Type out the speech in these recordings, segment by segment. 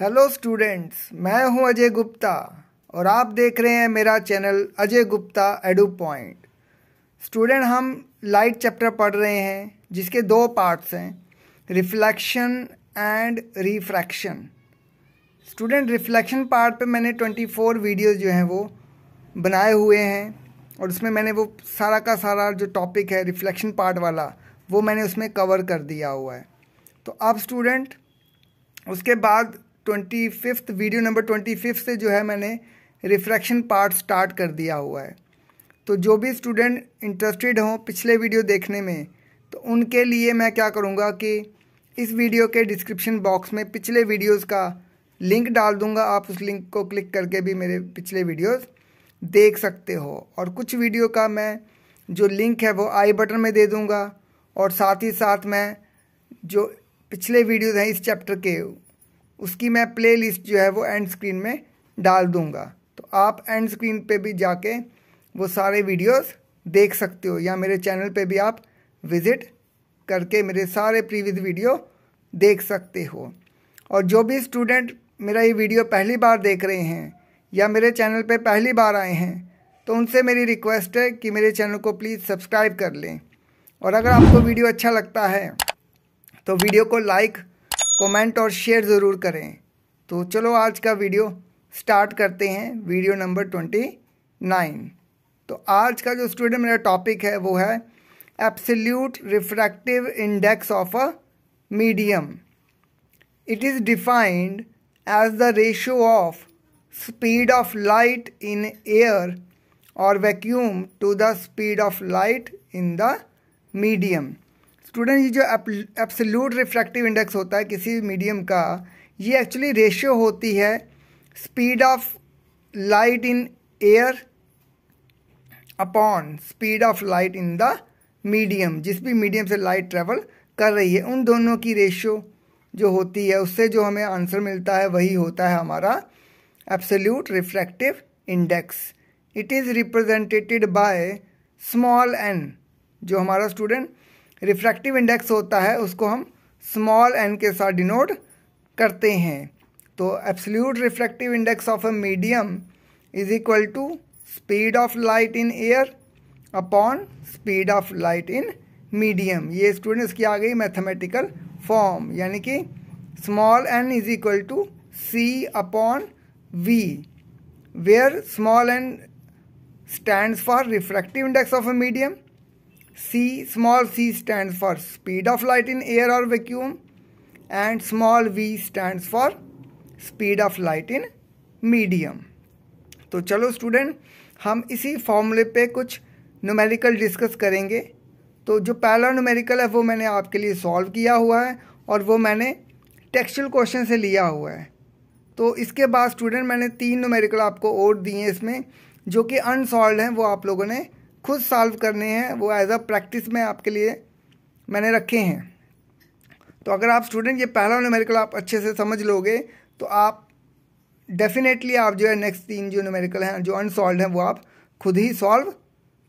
Hello students मैं हूं अजय गुप्ता और आप देख रहे हैं मेरा channel Ajay Gupta Edu Point student हम लाइट चैप्टर पढ़ रहे हैं जिसके दो पार्ट्स हैं reflection and refraction student reflection part पे मैंने 24 वीडियोस जो हैं वो बनाए हुए हैं और उसमें मैंने वो सारा का सारा जो टॉपिक है रिफ्लेक्शन पार्ट वाला वो मैंने उसमें कवर कर दिया हुआ है तो अब स्टूडेंट उसके बाद twenty fifth video number twenty fifth से जो है मैंने रिफ्रैक्शन पार्ट स्टार्ट कर दिया हुआ है तो जो भी स्टूडेंट इंटरेस्टेड हों पिछले वीडियो देखने में तो उनके लिए मैं क्या करूँगा कि इस वीडियो के डिस्क्रिप्शन बॉक्स में पिछले वीडियोज़ का लिंक डाल दूंगा आप उस लिंक को क्लिक करके भी मेरे पिछले वीडियोज़ देख सकते हो और कुछ वीडियो का मैं जो लिंक है वो आई बटन में दे दूंगा और साथ ही साथ मैं जो पिछले वीडियोज़ हैं इस चैप्टर के उसकी मैं प्लेलिस्ट जो है वो एंड स्क्रीन में डाल दूँगा तो आप एंड स्क्रीन पे भी जाके वो सारे वीडियोस देख सकते हो या मेरे चैनल पे भी आप विज़िट करके मेरे सारे प्रीवियस वीडियो देख सकते हो और जो भी स्टूडेंट मेरा ये वीडियो पहली बार देख रहे हैं या मेरे चैनल पे पहली बार आए हैं तो उनसे मेरी रिक्वेस्ट है कि मेरे चैनल को प्लीज़ सब्सक्राइब कर लें और अगर आपको वीडियो अच्छा लगता है तो वीडियो को लाइक कमेंट और शेयर ज़रूर करें तो चलो आज का वीडियो स्टार्ट करते हैं वीडियो नंबर ट्वेंटी नाइन तो आज का जो स्टूडेंट मेरा टॉपिक है वो है absolute refractive index of a medium it is defined as the ratio of speed of light in air और vacuum to the speed of light in the medium student ये जो एप्सल्यूट रिफ्रैक्टिव इंडेक्स होता है किसी medium का ये actually ratio होती है speed of light in air upon speed of light in the medium जिस भी मीडियम से लाइट ट्रेवल कर रही है उन दोनों की रेशियो जो होती है उससे जो हमें आंसर मिलता है वही होता है हमारा absolute refractive index it is represented by small n जो हमारा स्टूडेंट रिफ्रैक्टिव इंडेक्स होता है उसको हम स्मॉल एन के साथ डिनोट करते हैं तो absolute refractive index of a medium is equal to speed of light in air upon speed of light in medium ये स्टूडेंट्स की आ गई मैथमेटिकल फॉर्म यानी कि small n is equal to c upon v where small n stands for refractive index of a medium c small c stand for speed of light in air और vacuum and small v stand for speed of light in medium तो चलो student हम इसी फॉर्मूले पे कुछ numerical discuss करेंगे तो जो पहला न्यूमेरिकल है वो मैंने आपके लिए सॉल्व किया हुआ है और वो मैंने टेक्सचुअल क्वेश्चन से लिया हुआ है तो इसके बाद स्टूडेंट मैंने तीन न्यूमेरिकल आपको और दिए हैं इसमें जो कि अनसॉल्व हैं वो आप लोगों ने खुद सॉल्व करने हैं वो एज अ प्रैक्टिस में आपके लिए मैंने रखे हैं तो अगर आप स्टूडेंट ये पहला न्यूमेरिकल आप अच्छे से समझ लोगे तो आप डेफिनेटली आप जो है नेक्स्ट तीन जो न्यूमेरिकल हैं जो अनसॉल्व हैं वो आप खुद ही सॉल्व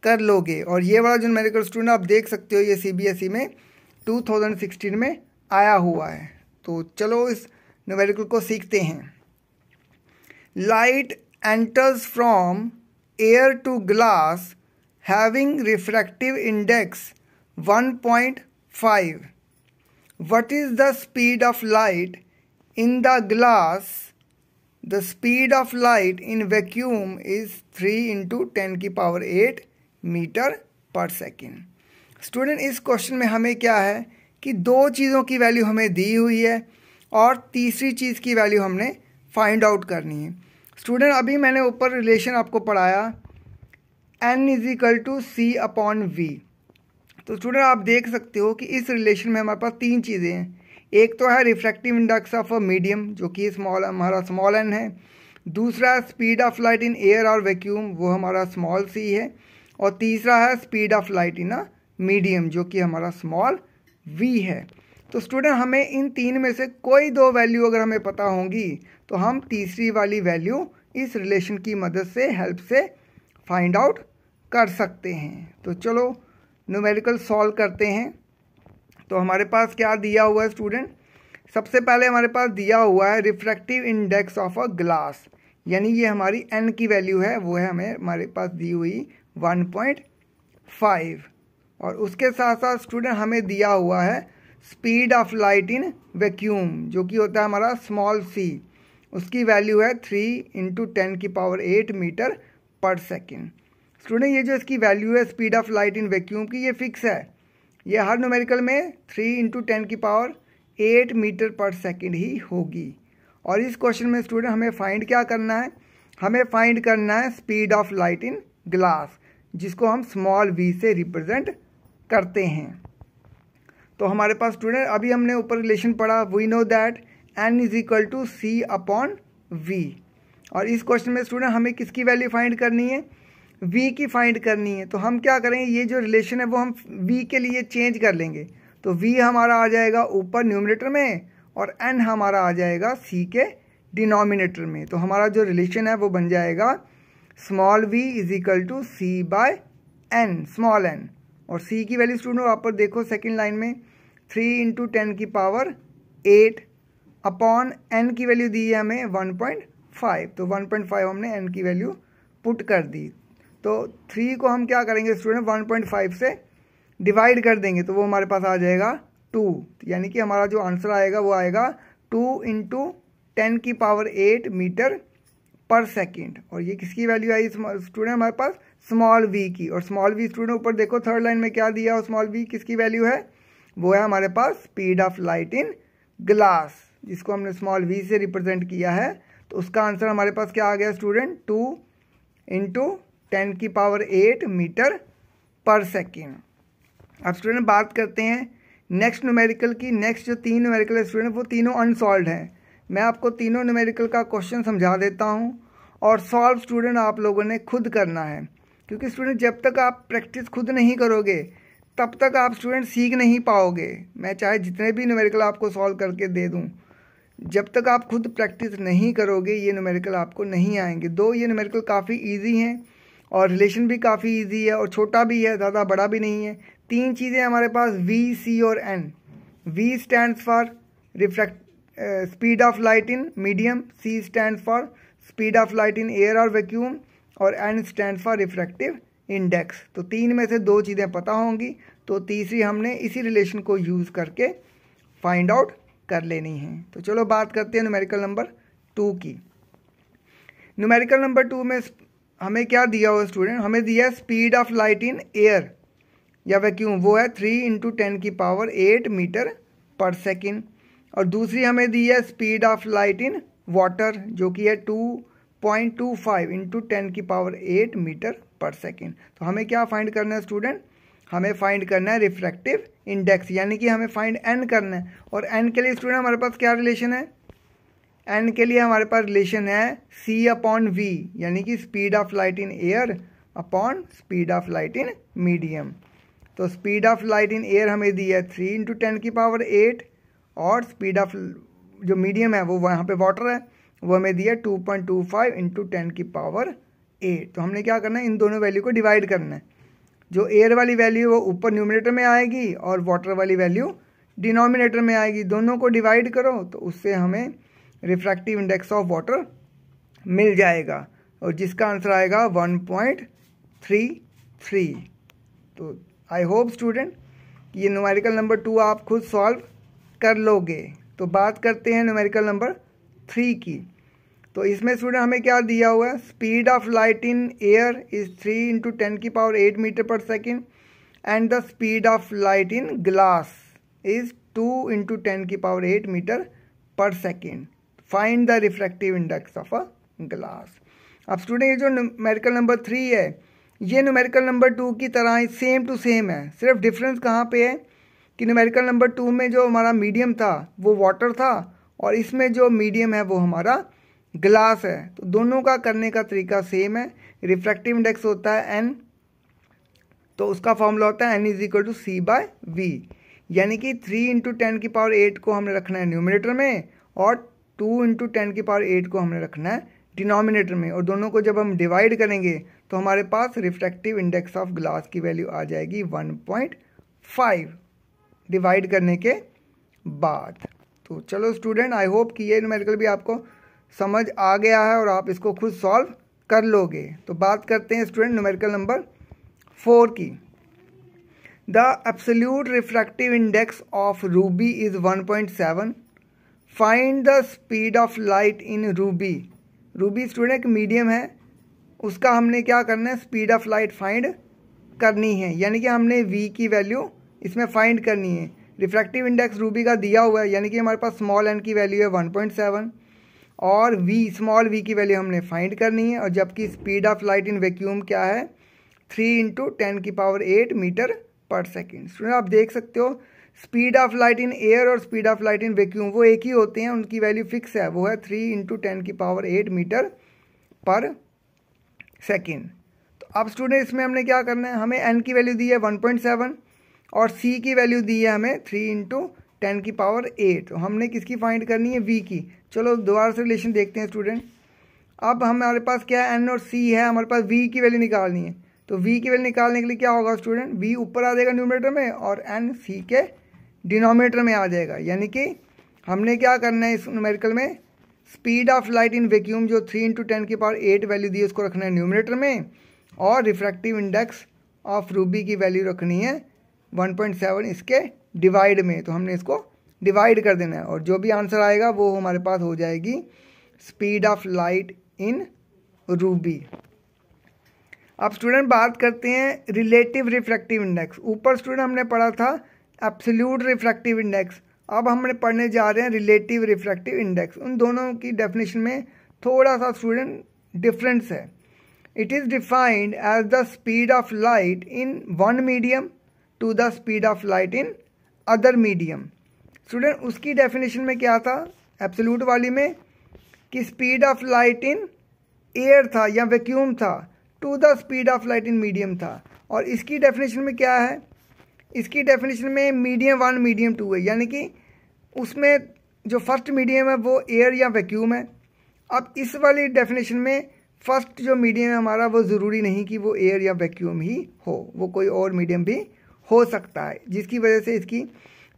कर लोगे और ये वाला जो न्यूमेरिकल स्टूडेंट आप देख सकते हो ये सीबीएसई e में 2016 में आया हुआ है तो चलो इस न्यूमेरिकल को सीखते हैं light enters from air to glass having refractive having one point five what is the speed of light in the glass? The speed of light in vacuum is three into ten की power eight metre पर second student इस question में हमें क्या है कि दो चीज़ों की वैल्यू हमें दी हुई है और तीसरी चीज़ की वैल्यू हमने फाइंड आउट करनी है स्टूडेंट अभी मैंने ऊपर रिलेशन आपको पढ़ाया n is equal to c upon v तो स्टूडेंट आप देख सकते हो कि इस रिलेशन में हमारे पास तीन चीज़ें हैं एक तो है refractive index of a medium जो कि स्मॉल हमारा स्मॉल एन है दूसरा है speed of light in air और वैक्यूम वो हमारा स्मॉल सी है और तीसरा है speed of light in a medium जो कि हमारा स्मॉल वी है तो स्टूडेंट हमें इन तीन में से कोई दो वैल्यू अगर हमें पता होंगी तो हम तीसरी वाली वैल्यू इस रिलेशन की मदद से हेल्प से फाइंड आउट कर सकते हैं तो चलो न्यूमेरिकल सॉल्व करते हैं तो हमारे पास क्या दिया हुआ है स्टूडेंट सबसे पहले हमारे पास दिया हुआ है refractive index of a glass यानी ये हमारी एन की वैल्यू है वो है हमें हमारे पास दी हुई वन पॉइंट फाइव और उसके साथ साथ स्टूडेंट हमें दिया हुआ है speed of light in vacuum जो कि होता है हमारा स्मॉल सी उसकी वैल्यू है थ्री इंटू टेन की पावर एट मीटर पर सेकेंड स्टूडेंट ये जो इसकी वैल्यू है speed of light in vacuum की ये फिक्स है ये हर नोमेरिकल में थ्री इंटू टेन की पावर एट मीटर पर सेकेंड ही होगी और इस क्वेश्चन में स्टूडेंट हमें फाइंड क्या करना है हमें फाइंड करना है speed of light in glass जिसको हम स्मॉल वी से रिप्रेजेंट करते हैं तो हमारे पास स्टूडेंट अभी हमने ऊपर रिलेशन पढ़ा we know that n is equal to c upon v और इस क्वेश्चन में स्टूडेंट हमें किसकी वैल्यू फाइंड करनी है वी की फाइंड करनी है तो हम क्या करेंगे ये जो रिलेशन है वो हम वी के लिए चेंज कर लेंगे तो वी हमारा आ जाएगा ऊपर न्यूमिनेटर में और एन हमारा आ जाएगा सी के डिनोमिनेटर में तो हमारा जो रिलेशन है वो बन जाएगा small V is equal to C by N small N और सी की वैल्यू स्टूडेंट आप पर देखो सेकेंड लाइन में थ्री इंटू टेन की पावर एट अपॉन एन की वैल्यू दी है हमें वन पॉइंट फाइव तो वन पॉइंट फाइव हमने एन की वैल्यू पुट कर दी तो थ्री को हम क्या करेंगे स्टूडेंट वन पॉइंट फाइव से डिवाइड कर देंगे तो वो हमारे पास आ जाएगा टू यानी कि हमारा जो आंसर आएगा वो आएगा टू इंटू टेन की पावर एट मीटर पर सेकेंड और ये किसकी वैल्यू आई स्टूडेंट हमारे पास स्मॉल वी की और स्मॉल वी स्टूडेंट ऊपर देखो थर्ड लाइन में क्या दिया और स्मॉल वी किसकी वैल्यू है वो है हमारे पास speed of light in glass जिसको हमने स्मॉल वी से रिप्रेजेंट किया है तो उसका आंसर हमारे पास क्या आ गया स्टूडेंट टू इंटू टेन की पावर एट मीटर पर सेकेंड अब स्टूडेंट बात करते हैं नेक्स्ट न्यूमेरिकल की नेक्स्ट जो तीन न्यूमेरिकल स्टूडेंट वो तीनों अनसॉल्व हैं मैं आपको तीनों न्यूमेरिकल का क्वेश्चन समझा देता हूँ और सॉल्व स्टूडेंट आप लोगों ने खुद करना है क्योंकि स्टूडेंट जब तक आप प्रैक्टिस खुद नहीं करोगे तब तक आप स्टूडेंट सीख नहीं पाओगे मैं चाहे जितने भी न्यूमेरिकल आपको सॉल्व करके दे दूँ जब तक आप खुद प्रैक्टिस नहीं करोगे ये न्यूमेरिकल आपको नहीं आएंगे दो ये न्यूमेरिकल काफ़ी ईजी हैं और रिलेशन भी काफ़ी ईजी है और छोटा भी है ज़्यादा बड़ा भी नहीं है तीन चीज़ें हमारे पास वी सी और n v stand for refract speed of light in medium c stand for speed of light in air और वैक्यूम और n stand for refractive index तो तीन में से दो चीज़ें पता होंगी तो तीसरी हमने इसी रिलेशन को यूज़ करके फाइंड आउट कर लेनी है तो चलो बात करते हैं न्यूमेरिकल नंबर टू की न्यूमेरिकल नंबर टू में हमें क्या दिया हुआ स्टूडेंट हमें दिया है speed of light in air या वैक्यूम वो है थ्री इंटू टेन की पावर एट मीटर पर सेकेंड और दूसरी हमें दी है speed of light in water जो कि है two point two five into ten की पावर एट मीटर पर सेकेंड तो हमें क्या फाइंड करना है स्टूडेंट हमें फाइंड करना है रिफ्रैक्टिव इंडेक्स यानी कि हमें फाइंड एन करना है और एन के लिए स्टूडेंट हमारे पास क्या रिलेशन है एन के लिए हमारे पास रिलेशन है सी अपॉन वी यानी कि speed of light in air upon speed of light in medium तो speed of light in air हमें दी है थ्री इंटू टेन की पावर एट और स्पीड ऑफ जो मीडियम है वो वहाँ पे वाटर है वो हमें दिया two point two five into ten की पावर एट तो हमने क्या करना है इन दोनों वैल्यू को डिवाइड करना है जो एयर वाली वैल्यू वो ऊपर न्यूमिनेटर में आएगी और वाटर वाली वैल्यू डिनोमिनेटर में आएगी दोनों को डिवाइड करो तो उससे हमें रिफ्रैक्टिव इंडेक्स ऑफ वाटर मिल जाएगा और जिसका आंसर आएगा वन पॉइंट थ्री थ्री तो आई होप स्टूडेंट ये नुमेरिकल नंबर टू आप खुद सॉल्व कर लोगे तो बात करते हैं नुमेरिकल नंबर थ्री की तो इसमें स्टूडेंट हमें क्या दिया हुआ है speed of light in air is three into ten की पावर एट मीटर पर second and the speed of light in glass is two into ten की पावर एट मीटर पर second find the refractive index of a glass अब student ये जो numerical number three है ये numerical number two की तरह ही सेम टू सेम है सिर्फ डिफरेंस कहाँ पे है कि न्यूमेरिकल नंबर टू में जो हमारा मीडियम था वो वाटर था और इसमें जो मीडियम है वो हमारा ग्लास है तो दोनों का करने का तरीका सेम है रिफ्रैक्टिव इंडेक्स होता है एन तो उसका फॉर्मूला होता है n is equal to C by v यानी कि थ्री इंटू टेन की पावर एट को हमने रखना है न्यूमिनेटर में और टू इंटू टेन की पावर एट को हमने रखना है डिनोमिनेटर में और दोनों को जब हम डिवाइड करेंगे तो हमारे पास रिफ्रैक्टिव इंडेक्स ऑफ ग्लास की वैल्यू आ जाएगी वन पॉइंट फाइव डिवाइड करने के बाद तो चलो स्टूडेंट आई होप कि ये न्यूमेरिकल भी आपको समझ आ गया है और आप इसको खुद सॉल्व कर लोगे तो बात करते हैं स्टूडेंट न्यूमेरिकल नंबर फोर की the absolute refractive index of ruby is one point seven find the speed of light in ruby ruby student एक मीडियम है उसका हमने क्या करना है स्पीड ऑफ लाइट फाइंड करनी है यानी कि हमने वी की वैल्यू इसमें फाइंड करनी है रिफ्रैक्टिव इंडेक्स रूबी का दिया हुआ है यानी कि हमारे पास स्मॉल एन की वैल्यू है वन पॉइंट सेवन और वी स्मॉल वी की वैल्यू हमने फाइंड करनी है और जबकि speed of light in vacuum क्या है थ्री इंटू टेन की पावर एट मीटर पर सेकेंड स्टूडेंट आप देख सकते हो speed of light in air और speed of light in vacuum वो एक ही होते हैं उनकी वैल्यू फिक्स है वो है थ्री इंटू टेन की पावर एट मीटर पर सेकेंड तो अब स्टूडेंट इसमें हमने क्या करना है हमें एन की वैल्यू दी है वन पॉइंट सेवन और सी की वैल्यू दी है हमें थ्री इंटू टेन की पावर एट तो हमने किसकी फाइंड करनी है वी की चलो दोबारा से रिलेशन देखते हैं स्टूडेंट अब हमारे पास क्या है एन और सी है हमारे पास वी की वैल्यू निकालनी है तो वी की वैल्यू निकालने के लिए क्या होगा स्टूडेंट वी ऊपर आ जाएगा न्यूमिनेटर में और एन सी के डिनोमिनेटर में आ जाएगा यानी कि हमने क्या करना है इस न्यूमेरिकल में speed of light in vacuum जो थ्री इंटू टेन की पावर एट वैल्यू दी है उसको रखना है न्यूमिनेटर में और रिफ्रैक्टिव इंडेक्स ऑफ रूबी की वैल्यू रखनी है वन पॉइंट सेवन इसके डिवाइड में तो हमने इसको डिवाइड कर देना है और जो भी आंसर आएगा वो हमारे पास हो जाएगी speed of light in ruby अब स्टूडेंट बात करते हैं रिलेटिव रिफ्रैक्टिव इंडेक्स ऊपर स्टूडेंट हमने पढ़ा था एप्सल्यूट रिफ्रैक्टिव इंडेक्स अब हमने पढ़ने जा रहे हैं रिलेटिव रिफ्रैक्टिव इंडेक्स उन दोनों की डेफिनेशन में थोड़ा सा स्टूडेंट डिफरेंस है it is defined as the speed of light in one medium to the speed of light in other medium student उसकी डेफिनेशन में क्या था एब्सोल्यूट वाली में कि speed of light in air था या वैक्यूम था to the speed of light in medium था और इसकी डेफिनेशन में क्या है इसकी डेफिनेशन में मीडियम वन मीडियम टू है यानी कि उसमें जो फर्स्ट मीडियम है वो एयर या वैक्यूम है अब इस वाली डेफिनेशन में फर्स्ट जो मीडियम है हमारा वो ज़रूरी नहीं कि वो एयर या वैक्यूम ही हो वो कोई और मीडियम भी हो सकता है जिसकी वजह से इसकी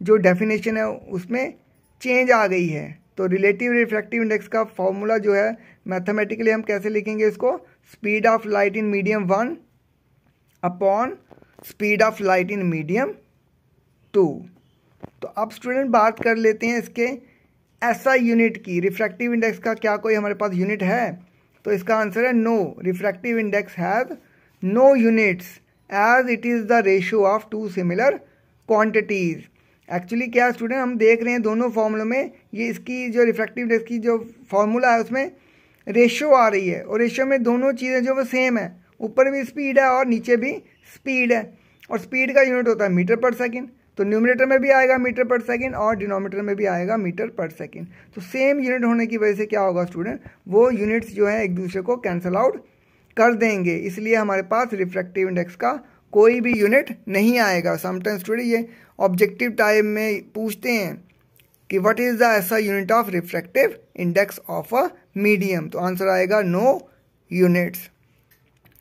जो डेफिनेशन है उसमें चेंज आ गई है तो रिलेटिव रिफ्रैक्टिव इंडेक्स का फॉर्मूला जो है मैथमेटिकली हम कैसे लिखेंगे इसको speed of light in medium one upon speed of light in medium two तो अब स्टूडेंट बात कर लेते हैं इसके ऐसा यूनिट की रिफ्रैक्टिव इंडेक्स का क्या कोई हमारे पास यूनिट है तो इसका आंसर है no refractive index has no units as it is the ratio of two similar quantities actually क्या स्टूडेंट हम देख रहे हैं दोनों फॉर्मूलों में ये इसकी जो रिफ्लेक्टिवनेस की जो फॉर्मूला है उसमें रेशियो आ रही है और रेशियो में दोनों चीज़ें जो वो सेम है ऊपर भी स्पीड है और नीचे भी स्पीड है और स्पीड का यूनिट होता है मीटर पर सेकेंड तो न्यूमिनेटर में भी आएगा मीटर पर सेकेंड और डिनोमीटर में भी आएगा मीटर पर सेकेंड तो सेम यूनिट होने की वजह से क्या होगा स्टूडेंट वो यूनिट्स जो है एक दूसरे को कैंसल आउट कर देंगे इसलिए हमारे पास रिफ्रैक्टिव इंडेक्स का कोई भी यूनिट नहीं आएगा समटाइम्स स्टूडेंट ये ऑब्जेक्टिव टाइप में पूछते हैं कि व्हाट इज़ द ऐसा unit of refractive index of a medium तो आंसर आएगा नो यूनिट्स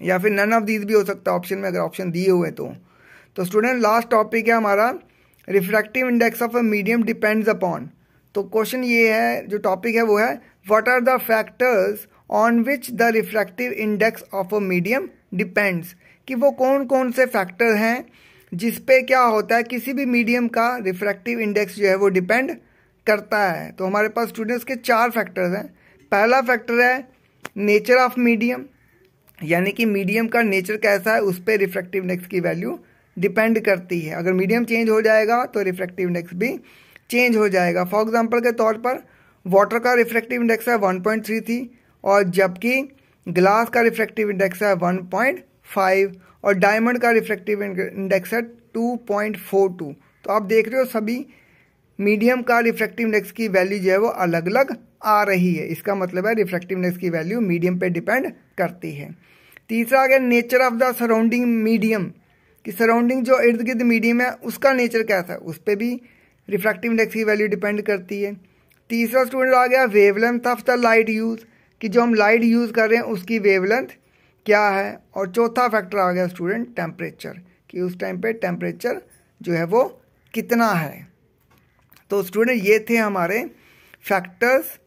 या फिर नन ऑफ दीज भी हो सकता है ऑप्शन में अगर ऑप्शन दिए हुए तो तो स्टूडेंट लास्ट टॉपिक है हमारा refractive index of a medium depends upon तो क्वेश्चन ये है जो टॉपिक है वो है what are the factors on which the refractive index of a medium depends कि वो कौन कौन से फैक्टर हैं जिस पे क्या होता है किसी भी मीडियम का रिफ्रैक्टिव इंडेक्स जो है वो डिपेंड करता है तो हमारे पास स्टूडेंट्स के चार फैक्टर्स हैं पहला फैक्टर है नेचर ऑफ मीडियम यानी कि मीडियम का नेचर कैसा है उस पर रिफ्रैक्टिव इंडेक्स की वैल्यू डिपेंड करती है अगर मीडियम चेंज हो जाएगा तो रिफ्रैक्टिव इंडेक्स भी चेंज हो जाएगा फॉर एग्जाम्पल के तौर पर वाटर का रिफ्रैक्टिव इंडेक्स है वन पॉइंट थ्री थी और जबकि ग्लास का रिफ्रैक्टिव इंडेक्स है 1.5 और डायमंड का रिफ्रैक्टिव इंडेक्स है 2.42 तो आप देख रहे हो सभी मीडियम का रिफ्रैक्टिव इंडेक्स की वैल्यू जो है वो अलग अलग आ रही है इसका मतलब है रिफ्रैक्टिव इंडेक्स की वैल्यू मीडियम पे डिपेंड करती है तीसरा अगर nature of the surrounding medium कि सराउंडिंग जो इर्द गिर्द मीडियम है उसका नेचर कैसा है उस पर भी रिफ्रैक्टिव इंडेक्स की वैल्यू डिपेंड करती है तीसरा स्टूडेंट आ गया wavelength of the light use कि जो हम लाइट यूज़ कर रहे हैं उसकी वेवलेंथ क्या है और चौथा फैक्टर आ गया स्टूडेंट टेम्परेचर कि उस टाइम पे टेम्परेचर जो है वो कितना है तो स्टूडेंट ये थे हमारे factors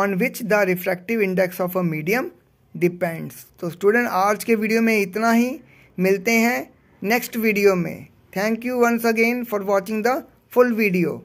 on which the refractive index of a medium depends तो स्टूडेंट आज के वीडियो में इतना ही मिलते हैं नेक्स्ट वीडियो में thank you once again for watching the full video